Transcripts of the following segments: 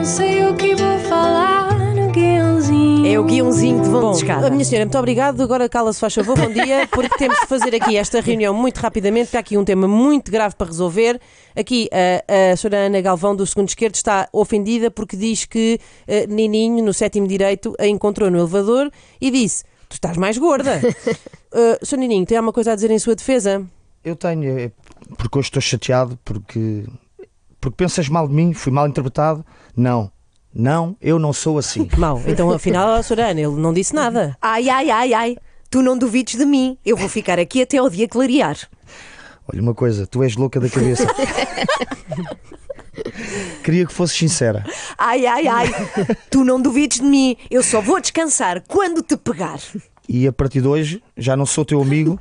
não sei o que vou falar no guiãozinho. É o guiãozinho de vão Bom, de escada. A minha senhora, muito obrigado. Agora cala-se, faz favor, bom dia, porque temos de fazer aqui esta reunião muito rapidamente, porque há aqui um tema muito grave para resolver. Aqui a, a senhora Ana Galvão, do Segundo Esquerdo, está ofendida porque diz que eh, Nininho, no sétimo direito, a encontrou no elevador e disse: Tu estás mais gorda. uh, senhor Nininho, tem alguma coisa a dizer em sua defesa? Eu tenho, eh, porque hoje estou chateado, porque porque pensas mal de mim, fui mal interpretado. Não, não, eu não sou assim. Mal, então afinal, Sorana, ele não disse nada. Ai, ai, ai, ai, tu não duvides de mim, eu vou ficar aqui até ao dia clarear. Olha, uma coisa, tu és louca da cabeça. Queria que fosses sincera. Ai, ai, ai, tu não duvides de mim, eu só vou descansar quando te pegar. E a partir de hoje já não sou teu amigo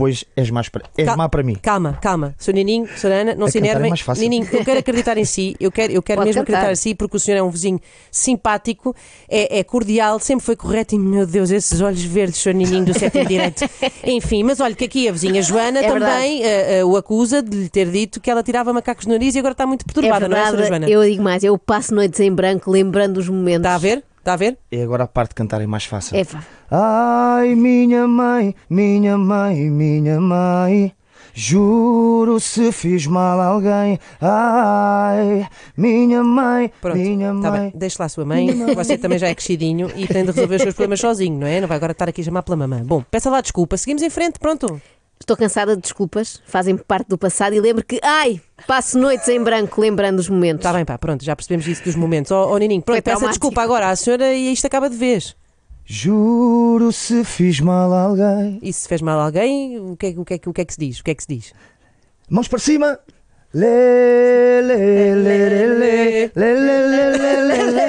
depois és, mais pra, és Cal má para mim. Calma, calma. Sr. Nininho, Sra. Ana, não a se é enervem. É Nininho, eu quero acreditar em si, eu quero, eu quero mesmo cantar. acreditar em si, porque o senhor é um vizinho simpático, é, é cordial, sempre foi correto e, meu Deus, esses olhos verdes, Sr. Nininho do sétimo direito. Enfim, mas olha que aqui a vizinha Joana é também uh, uh, o acusa de lhe ter dito que ela tirava macacos do nariz e agora está muito perturbada, é verdade, não é, Sra. Joana? Eu digo mais, eu passo noites em branco lembrando os momentos. Está a ver? Está a ver? E agora a parte de cantar é mais fácil. É, pá. Ai, minha mãe, minha mãe, minha mãe. Juro se fiz mal a alguém. Ai, minha mãe, Pronto, minha tá mãe. Bem. Deixe lá a sua mãe, você também já é crescidinho e tem de resolver os seus problemas sozinho, não é? Não vai agora estar aqui a chamar pela mamãe. Bom, peça lá desculpa, seguimos em frente, pronto. Estou cansada de desculpas, fazem parte do passado e lembro que, ai, passo noites em branco lembrando os momentos. Está bem, pá, pronto, já percebemos isso dos momentos. Ó oh, oh, Nininho, pronto, peça desculpa agora à senhora e isto acaba de vez. Juro se fiz mal a alguém. E se fez mal a alguém, o que, é, o, que o que é que se diz? O que é que se diz? Mãos para cima. Lê, lê, lê, lê, lê, lê, lê, lê, lê, lê,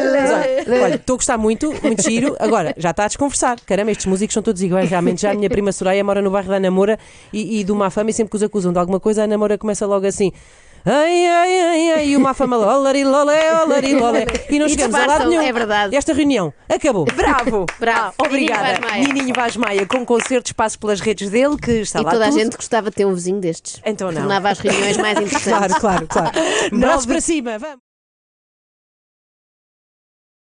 lê. Olha, estou a gostar muito, muito giro. Agora, já está a desconversar. Caramba, estes músicos são todos iguais. Realmente, já a minha prima Soraya mora no bairro da Namora e, e do Má Fama e sempre que os acusam de alguma coisa, a Namora começa logo assim. Ai, ai, ai, ai, e uma fama lolarilolé, olarilolé. E não E chegamos a lado nenhum. é verdade. Esta reunião acabou. Bravo! Bravo. Obrigada. Nininho Vaz Maia. com concertos, passo pelas redes dele, que está E lá toda a gente gostava de ter um vizinho destes. Então não. Tornava as reuniões mais interessantes. Claro, claro, claro. Braços para cima, vamos.